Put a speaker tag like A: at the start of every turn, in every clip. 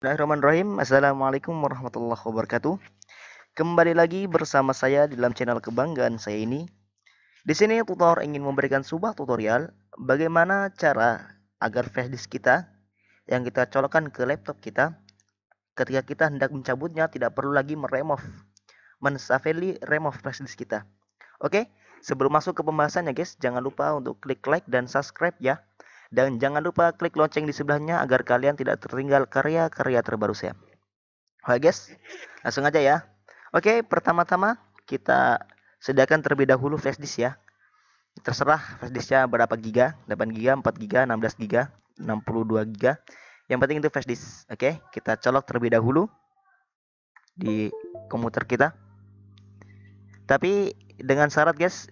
A: Bismillahirrahmanirrahim. Assalamualaikum warahmatullahi wabarakatuh. Kembali lagi bersama saya di dalam channel kebanggaan saya ini. Di sini tutor ingin memberikan sebuah tutorial bagaimana cara agar flashdisk kita yang kita colokkan ke laptop kita ketika kita hendak mencabutnya tidak perlu lagi meremove mensafeli remove flashdisk kita. Oke, sebelum masuk ke pembahasannya guys, jangan lupa untuk klik like dan subscribe ya dan jangan lupa klik lonceng di sebelahnya agar kalian tidak tertinggal karya-karya terbaru saya. Oke guys, langsung aja ya. Oke, pertama-tama kita sediakan terlebih dahulu flash disk ya. Terserah flash disknya berapa giga, 8 giga, 4 giga, 16 giga, 62 giga. Yang penting itu flash disk. Oke, kita colok terlebih dahulu di komputer kita. Tapi dengan syarat guys,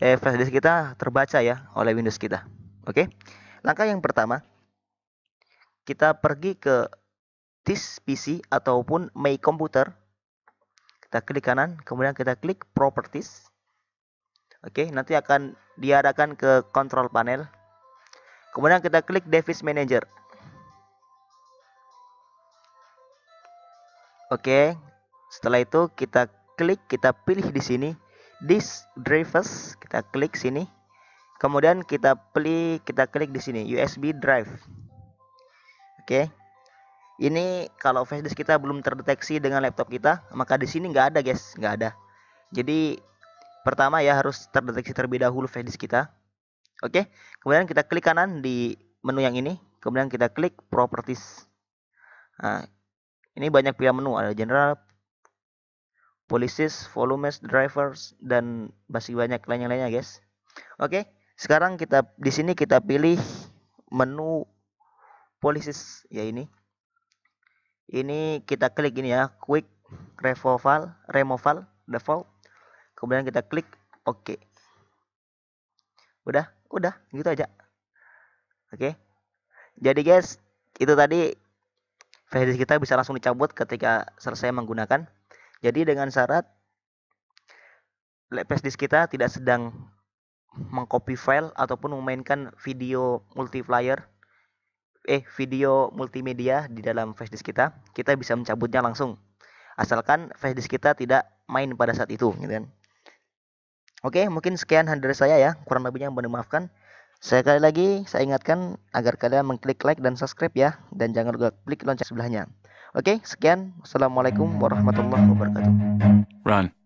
A: eh, flash disk kita terbaca ya oleh Windows kita. Oke. Langkah yang pertama, kita pergi ke this PC ataupun my computer. Kita klik kanan, kemudian kita klik properties. Oke, nanti akan diarahkan ke control panel. Kemudian kita klik device manager. Oke, setelah itu kita klik, kita pilih di sini this drivers, kita klik sini. Kemudian kita pilih kita klik di sini USB drive. Oke. Okay. Ini kalau flash disk kita belum terdeteksi dengan laptop kita, maka di sini nggak ada, guys, nggak ada. Jadi pertama ya harus terdeteksi terlebih dahulu flash disk kita. Oke. Okay. Kemudian kita klik kanan di menu yang ini, kemudian kita klik properties. Nah, ini banyak pilihan menu, ada general, policies, volumes, drivers, dan masih banyak lain lainnya guys. Oke, okay? Sekarang kita di sini kita pilih menu policies ya ini. Ini kita klik ini ya, quick removal, removal default. Kemudian kita klik oke. OK. Udah, udah, gitu aja. Oke. Okay. Jadi guys, itu tadi versi kita bisa langsung dicabut ketika selesai menggunakan. Jadi dengan syarat flash disk kita tidak sedang mengcopy file ataupun memainkan video multiplayer eh video multimedia di dalam flash disk kita, kita bisa mencabutnya langsung. Asalkan flash disk kita tidak main pada saat itu, gitu kan. Oke, mungkin sekian dari saya ya. Kurang lebihnya mohon maafkan. Saya kali lagi saya ingatkan agar kalian mengklik like dan subscribe ya dan jangan lupa klik lonceng sebelahnya. Oke, sekian. Assalamualaikum warahmatullahi wabarakatuh. Run.